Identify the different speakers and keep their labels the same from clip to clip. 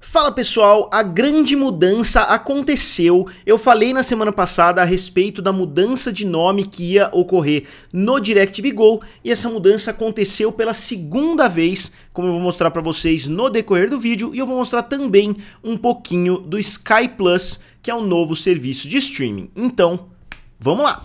Speaker 1: Fala pessoal, a grande mudança aconteceu. Eu falei na semana passada a respeito da mudança de nome que ia ocorrer no DirecTV Go e essa mudança aconteceu pela segunda vez, como eu vou mostrar para vocês no decorrer do vídeo e eu vou mostrar também um pouquinho do Sky Plus, que é um novo serviço de streaming. Então, vamos lá.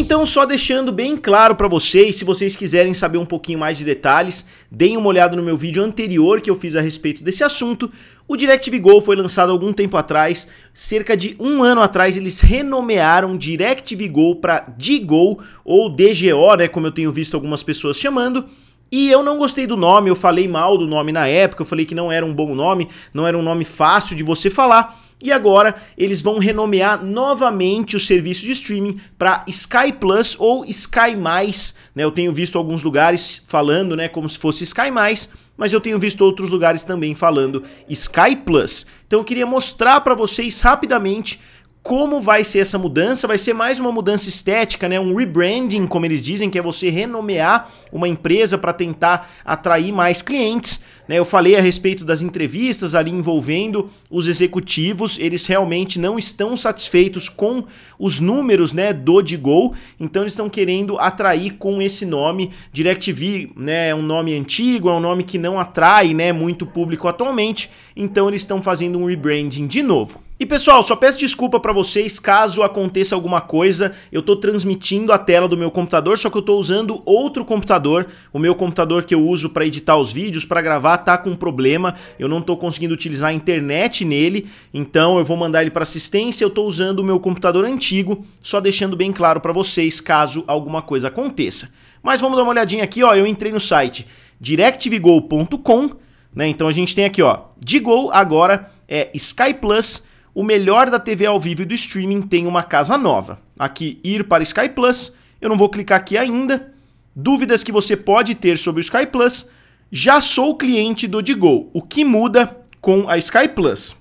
Speaker 1: Então, só deixando bem claro para vocês, se vocês quiserem saber um pouquinho mais de detalhes, deem uma olhada no meu vídeo anterior que eu fiz a respeito desse assunto. O DirecTV Go foi lançado algum tempo atrás, cerca de um ano atrás eles renomearam DirecTV Go para DGO ou DGO, né, como eu tenho visto algumas pessoas chamando. E eu não gostei do nome, eu falei mal do nome na época, eu falei que não era um bom nome, não era um nome fácil de você falar. E agora eles vão renomear novamente o serviço de streaming para Sky Plus ou Sky Mais, né? Eu tenho visto alguns lugares falando, né, como se fosse Sky Mais, mas eu tenho visto outros lugares também falando Sky Plus. Então eu queria mostrar para vocês rapidamente como vai ser essa mudança? Vai ser mais uma mudança estética, né? Um rebranding, como eles dizem, que é você renomear uma empresa para tentar atrair mais clientes. Né? Eu falei a respeito das entrevistas ali envolvendo os executivos, eles realmente não estão satisfeitos com os números, né, do Digol, então eles estão querendo atrair com esse nome DirecTV, né? É um nome antigo, é um nome que não atrai, né, muito público atualmente, então eles estão fazendo um rebranding de novo. E pessoal, só peço desculpa para vocês caso aconteça alguma coisa. Eu estou transmitindo a tela do meu computador, só que eu estou usando outro computador. O meu computador que eu uso para editar os vídeos, para gravar, tá com problema. Eu não estou conseguindo utilizar a internet nele, então eu vou mandar ele para assistência. Eu estou usando o meu computador antigo, só deixando bem claro para vocês caso alguma coisa aconteça. Mas vamos dar uma olhadinha aqui, ó. Eu entrei no site directvgo.com, né? Então a gente tem aqui, ó, de Go agora é Sky Plus o melhor da TV ao vivo e do streaming tem uma casa nova. Aqui, ir para Sky Plus, eu não vou clicar aqui ainda. Dúvidas que você pode ter sobre o Sky Plus, já sou cliente do Digo, o que muda com a Sky Plus?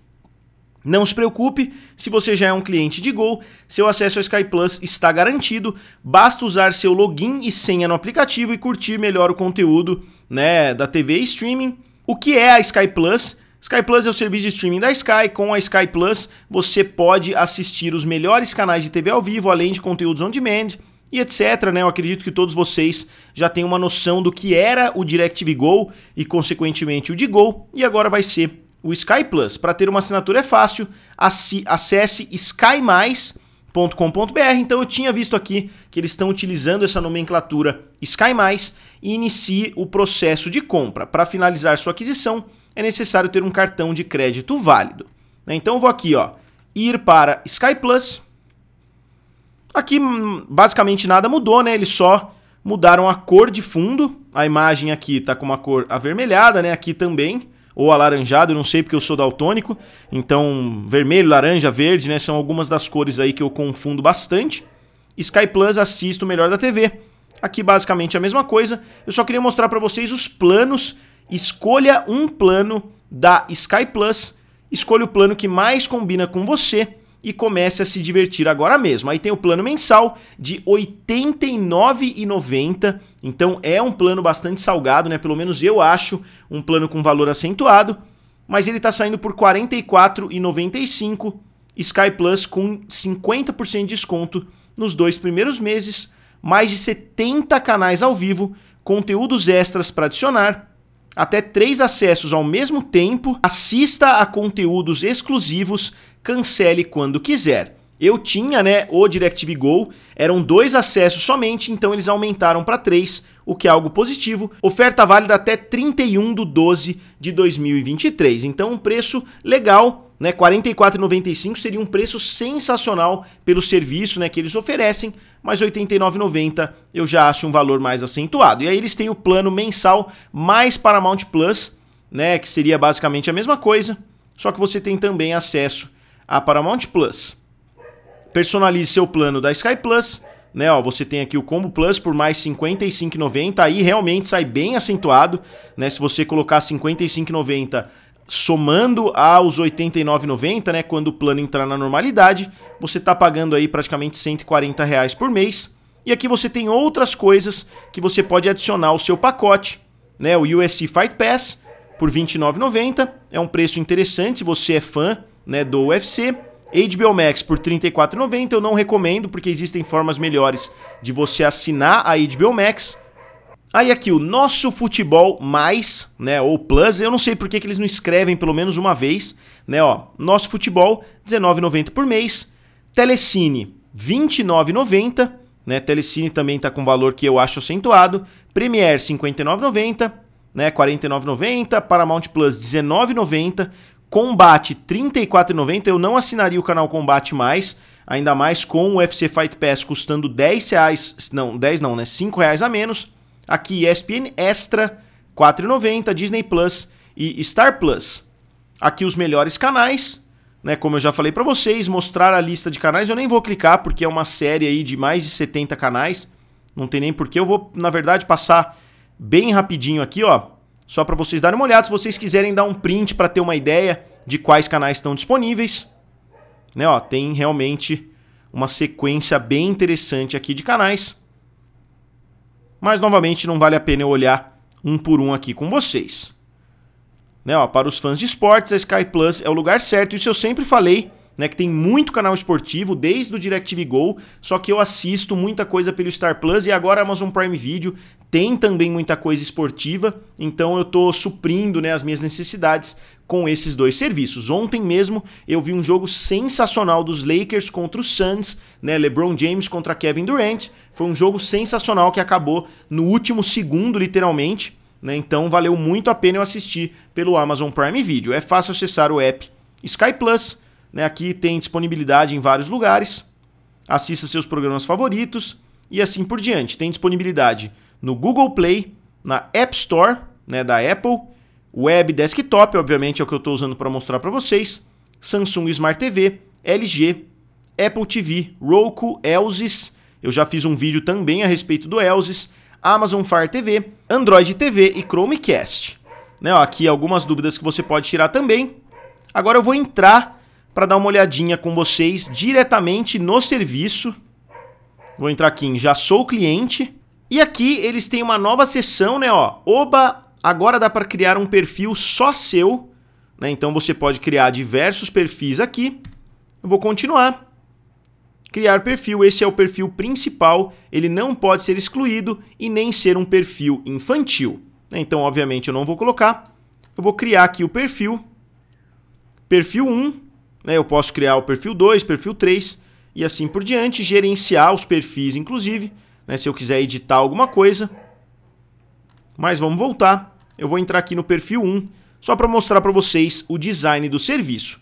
Speaker 1: Não se preocupe, se você já é um cliente de Gol, seu acesso ao Sky Plus está garantido. Basta usar seu login e senha no aplicativo e curtir melhor o conteúdo né, da TV e streaming. O que é a Sky Plus? Sky Plus é o serviço de streaming da Sky. Com a Sky Plus, você pode assistir os melhores canais de TV ao vivo, além de conteúdos on demand e etc, né? Eu acredito que todos vocês já têm uma noção do que era o DirecTV Go e consequentemente o de Go e agora vai ser o Sky Plus. Para ter uma assinatura é fácil, acesse skymais.com.br. Então eu tinha visto aqui que eles estão utilizando essa nomenclatura Sky Mais e inicie o processo de compra. Para finalizar sua aquisição, é necessário ter um cartão de crédito válido. Né? Então eu vou aqui, ó, ir para Sky Plus. Aqui hum, basicamente nada mudou, né? Eles só mudaram a cor de fundo. A imagem aqui tá com uma cor avermelhada, né? Aqui também ou alaranjado, eu não sei porque eu sou daltônico. Então, vermelho, laranja, verde, né, são algumas das cores aí que eu confundo bastante. Sky Plus assisto o melhor da TV. Aqui basicamente a mesma coisa. Eu só queria mostrar para vocês os planos escolha um plano da Sky Plus, escolha o plano que mais combina com você e comece a se divertir agora mesmo. Aí tem o plano mensal de R$ 89,90, então é um plano bastante salgado, né? Pelo menos eu acho, um plano com valor acentuado, mas ele está saindo por R$ 44,95, Sky Plus com 50% de desconto nos dois primeiros meses, mais de 70 canais ao vivo, conteúdos extras para adicionar, até três acessos ao mesmo tempo, assista a conteúdos exclusivos, cancele quando quiser. Eu tinha, né, o DirecTV Go, eram dois acessos somente, então eles aumentaram para três, o que é algo positivo. Oferta válida até 31 de 12 de 2023, então um preço legal, né? R$ 44,95 seria um preço sensacional pelo serviço né, que eles oferecem, mas R$ 89,90 eu já acho um valor mais acentuado. E aí eles têm o plano mensal mais Paramount Plus, né, que seria basicamente a mesma coisa, só que você tem também acesso a Paramount Plus. Personalize seu plano da Sky Plus, né, ó, você tem aqui o Combo Plus por mais R$ 55,90, aí realmente sai bem acentuado, né, se você colocar R$ 55,90 somando aos 89,90, né, quando o plano entrar na normalidade, você está pagando aí praticamente 140 reais por mês. E aqui você tem outras coisas que você pode adicionar ao seu pacote, né? O USC Fight Pass por 29,90 é um preço interessante se você é fã, né, do UFC. HBO Max por 34,90 eu não recomendo porque existem formas melhores de você assinar a HBO Max Aí aqui, o nosso futebol mais, né, ou plus, eu não sei por que, que eles não escrevem pelo menos uma vez, né, ó. Nosso futebol, R$19,90 por mês. Telecine, R$29,90, né, Telecine também tá com valor que eu acho acentuado. Premiere, R$59,90, né, R$49,90. Paramount Plus, R$19,90. Combate, R$34,90. Eu não assinaria o canal Combate mais, ainda mais com o UFC Fight Pass custando reais não, 10 não, né, R$5 a menos Aqui ESPN Extra, 4,90, Disney Plus e Star Plus. Aqui os melhores canais, né? Como eu já falei para vocês, mostrar a lista de canais, eu nem vou clicar porque é uma série aí de mais de 70 canais. Não tem nem porquê, eu vou, na verdade, passar bem rapidinho aqui, ó, só para vocês darem uma olhada, se vocês quiserem dar um print para ter uma ideia de quais canais estão disponíveis. Né, ó, tem realmente uma sequência bem interessante aqui de canais mas novamente não vale a pena eu olhar um por um aqui com vocês. Né, ó, para os fãs de esportes, a Sky Plus é o lugar certo, isso eu sempre falei né, que tem muito canal esportivo, desde o DirecTV Go, só que eu assisto muita coisa pelo Star Plus e agora Amazon Prime Video tem também muita coisa esportiva, então eu tô suprindo né, as minhas necessidades com esses dois serviços. Ontem mesmo eu vi um jogo sensacional dos Lakers contra o Suns, né? LeBron James contra Kevin Durant. Foi um jogo sensacional que acabou no último segundo, literalmente. Né? Então valeu muito a pena eu assistir pelo Amazon Prime Video. É fácil acessar o app Sky Plus né? Aqui tem disponibilidade em vários lugares. Assista seus programas favoritos e assim por diante. Tem disponibilidade no Google Play, na App Store né, da Apple, Web Desktop, obviamente é o que eu estou usando para mostrar para vocês, Samsung Smart TV, LG, Apple TV, Roku, Elsys, eu já fiz um vídeo também a respeito do Elsys, Amazon Fire TV, Android TV e Chromecast. Né, ó, aqui algumas dúvidas que você pode tirar também. Agora eu vou entrar para dar uma olhadinha com vocês diretamente no serviço. Vou entrar aqui em Já Sou Cliente. E aqui eles têm uma nova seção, né? Ó, Oba, agora dá para criar um perfil só seu. Né? Então você pode criar diversos perfis aqui. Eu vou continuar. Criar perfil, esse é o perfil principal, ele não pode ser excluído e nem ser um perfil infantil. Então, obviamente, eu não vou colocar. Eu vou criar aqui o perfil. Perfil 1, né? Eu posso criar o perfil 2, perfil 3 e assim por diante, gerenciar os perfis, inclusive, né? se eu quiser editar alguma coisa. Mas vamos voltar. Eu vou entrar aqui no perfil 1, só para mostrar para vocês o design do serviço.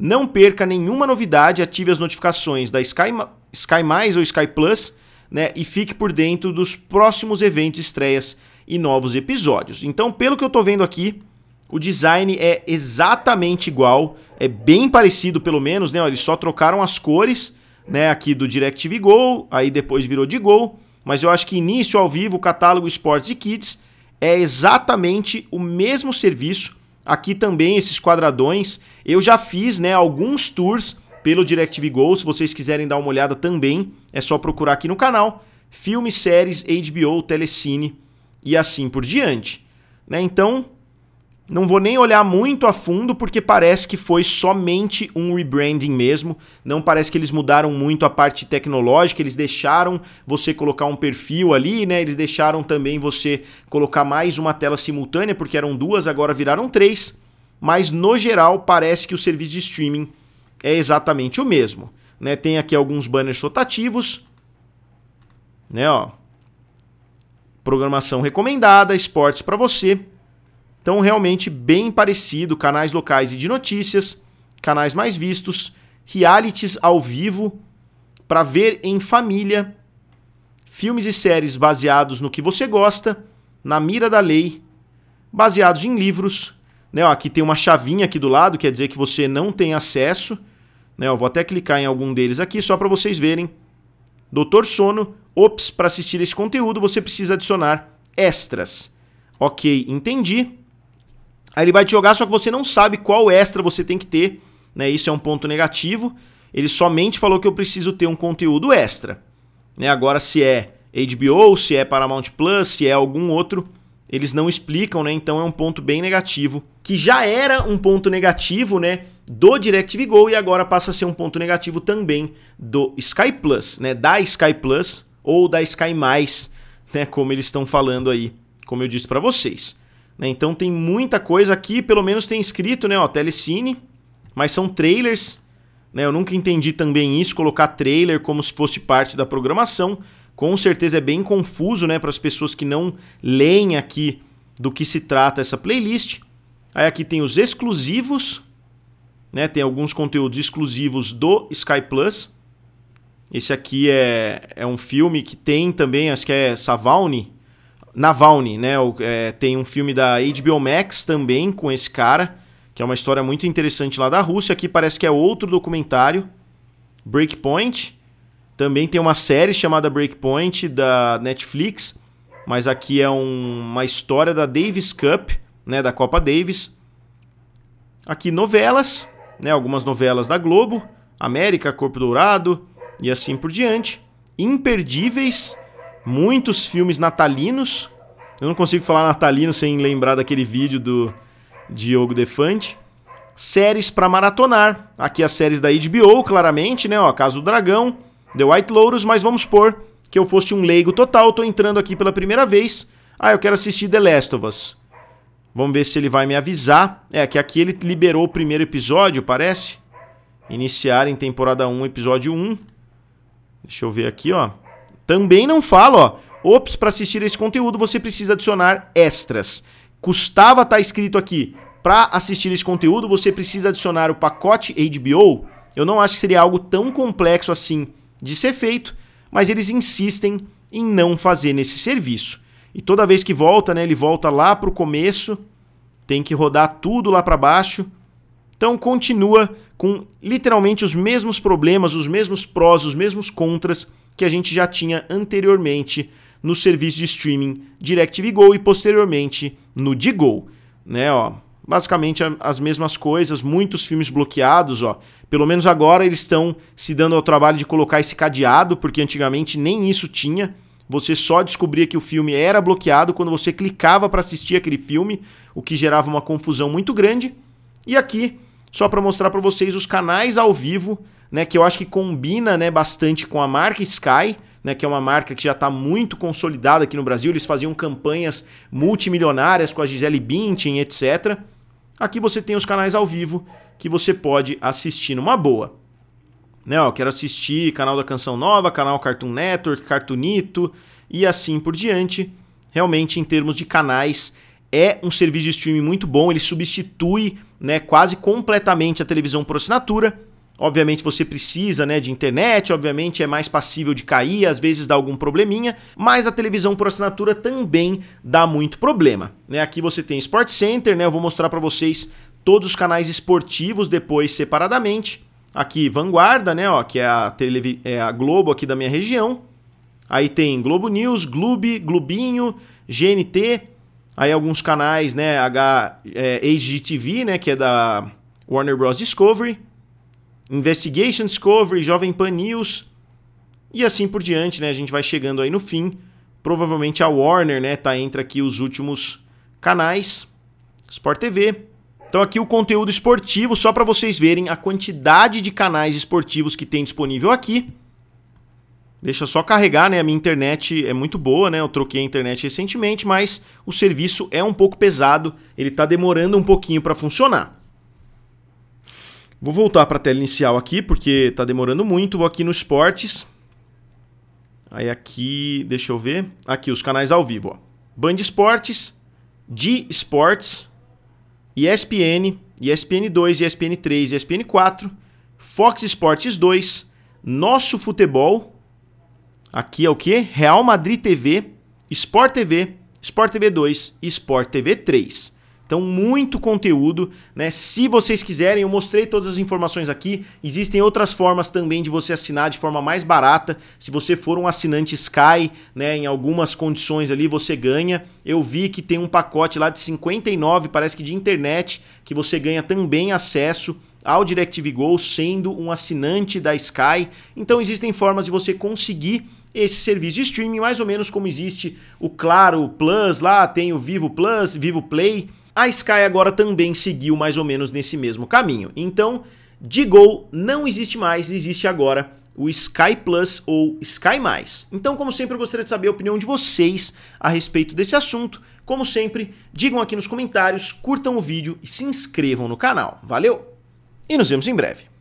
Speaker 1: Não perca nenhuma novidade, ative as notificações da Sky, Sky Mais ou Sky Plus, né? E fique por dentro dos próximos eventos, estreias e novos episódios. Então, pelo que eu estou vendo aqui, o design é exatamente igual, é bem parecido pelo menos, né? eles só trocaram as cores, né? Aqui do DirecTV Go, aí depois virou de Go, mas eu acho que início ao vivo, catálogo, esportes e kids é exatamente o mesmo serviço. Aqui também esses quadradões, eu já fiz, né? Alguns tours pelo DirecTV Go, se vocês quiserem dar uma olhada também, é só procurar aqui no canal. Filmes, séries, HBO, Telecine e assim por diante. Né? Então, não vou nem olhar muito a fundo porque parece que foi somente um rebranding mesmo. Não parece que eles mudaram muito a parte tecnológica, eles deixaram você colocar um perfil ali, né? Eles deixaram também você colocar mais uma tela simultânea, porque eram duas, agora viraram três. Mas no geral, parece que o serviço de streaming é exatamente o mesmo, né? Tem aqui alguns banners rotativos, né, ó. Programação recomendada, esportes para você. Então, realmente bem parecido, canais locais e de notícias, canais mais vistos, realities ao vivo para ver em família, filmes e séries baseados no que você gosta, na mira da lei, baseados em livros. Né, ó, aqui tem uma chavinha aqui do lado, quer dizer que você não tem acesso. Né, eu vou até clicar em algum deles aqui só para vocês verem. Doutor Sono, ops, para assistir esse conteúdo você precisa adicionar extras. Ok, entendi. Aí ele vai te jogar, só que você não sabe qual extra você tem que ter, né? Isso é um ponto negativo. Ele somente falou que eu preciso ter um conteúdo extra, né? Agora se é HBO, se é Paramount Plus, se é algum outro, eles não explicam, né? Então é um ponto bem negativo, que já era um ponto negativo, né, do DirecTV Go e agora passa a ser um ponto negativo também do Sky Plus, né, da Sky Plus ou da Sky+, né, como eles estão falando aí, como eu disse para vocês. Né? Então tem muita coisa aqui, pelo menos tem escrito, né? Ó, telecine, mas são trailers. Né? Eu nunca entendi também isso, colocar trailer como se fosse parte da programação. Com certeza é bem confuso né, para as pessoas que não leem aqui do que se trata essa playlist. Aí aqui tem os exclusivos, né? Tem alguns conteúdos exclusivos do Sky Plus. Esse aqui é, é um filme que tem também, acho que é Savani, Navalny, né? O, é, tem um filme da HBO Max também com esse cara, que é uma história muito interessante lá da Rússia. Aqui parece que é outro documentário, Breakpoint. Também tem uma série chamada Breakpoint da Netflix, mas aqui é um, uma história da Davis Cup, né? Da Copa Davis. Aqui novelas, né? Algumas novelas da Globo, América, Corpo Dourado e assim por diante. Imperdíveis muitos filmes natalinos. Eu não consigo falar natalino sem lembrar daquele vídeo do Diogo Defante. Séries para maratonar. Aqui as séries da HBO, claramente, né? Ó, Caso do Dragão, The White Lotus, mas vamos supor que eu fosse um leigo total, tô entrando aqui pela primeira vez. Ah, eu quero assistir The Last of Us. Vamos ver se ele vai me avisar. É, que aqui ele liberou o primeiro episódio, parece. Iniciar em temporada 1, episódio 1. Deixa eu ver aqui, ó. Também não falo, ó. Ops, para assistir esse conteúdo você precisa adicionar extras. Custava estar tá escrito aqui, para assistir esse conteúdo você precisa adicionar o pacote HBO. Eu não acho que seria algo tão complexo assim de ser feito, mas eles insistem em não fazer nesse serviço. E toda vez que volta, né, ele volta lá para o começo, tem que rodar tudo lá para baixo. Então continua com literalmente os mesmos problemas, os mesmos prós, os mesmos contras que a gente já tinha anteriormente no serviço de streaming DirecTV Go e posteriormente no Digo, né, ó. Basicamente as mesmas coisas, muitos filmes bloqueados, ó. Pelo menos agora eles estão se dando ao trabalho de colocar esse cadeado, porque antigamente nem isso tinha. Você só descobria que o filme era bloqueado quando você clicava para assistir aquele filme, o que gerava uma confusão muito grande. E aqui só para mostrar para vocês os canais ao vivo, né, que eu acho que combina, né, bastante com a marca Sky, né, que é uma marca que já está muito consolidada aqui no Brasil. Eles faziam campanhas multimilionárias com a Gisele Bündchen, etc. Aqui você tem os canais ao vivo que você pode assistir numa boa. Né, ó, quero assistir canal da Canção Nova, canal Cartoon Network, Cartoonito e assim por diante. Realmente, em termos de canais, é um serviço de streaming muito bom, ele substitui né, quase completamente a televisão por assinatura. Obviamente você precisa né, de internet, obviamente é mais passível de cair, às vezes dá algum probleminha, mas a televisão por assinatura também dá muito problema. Né? Aqui você tem Sport Center, né? eu vou mostrar para vocês todos os canais esportivos depois separadamente. Aqui Vanguarda, né? Ó, que é a, tele, é a Globo aqui da minha região. Aí tem Globo News, Globe, Globinho, GNT, aí alguns canais, né, H, é, HGTV, né, que é da Warner Bros. Discovery, Investigation Discovery, Jovem Pan News e assim por diante, né, a gente vai chegando aí no fim. Provavelmente a Warner, né, tá entre aqui os últimos canais, Sport TV. Então aqui o conteúdo esportivo, só para vocês verem a quantidade de canais esportivos que tem disponível aqui. Deixa só carregar, né? A minha internet é muito boa, né? Eu troquei a internet recentemente, mas o serviço é um pouco pesado, ele está demorando um pouquinho para funcionar. Vou voltar para a tela inicial aqui, porque está demorando muito. Vou aqui no Esportes. Aí aqui, deixa eu ver. Aqui, os canais ao vivo. Ó. Band Esportes, G Esportes, ESPN, ESPN 2, ESPN 3, ESPN 4, Fox Esportes 2, Nosso Futebol Aqui é o que? Real Madrid TV, Sport TV, Sport TV 2 e Sport TV 3. Então, muito conteúdo, né? Se vocês quiserem, eu mostrei todas as informações aqui. Existem outras formas também de você assinar de forma mais barata. Se você for um assinante Sky, né, em algumas condições ali você ganha. Eu vi que tem um pacote lá de 59, parece que de internet, que você ganha também acesso ao DirecTV Go sendo um assinante da Sky. Então existem formas de você conseguir esse serviço de streaming, mais ou menos como existe o Claro Plus lá, tem o Vivo Plus, Vivo Play. A Sky agora também seguiu mais ou menos nesse mesmo caminho. Então, de Go não existe mais, existe agora o Sky Plus ou Sky+. Então, como sempre, eu gostaria de saber a opinião de vocês a respeito desse assunto. Como sempre, digam aqui nos comentários, curtam o vídeo e se inscrevam no canal. Valeu! e nos vemos em breve.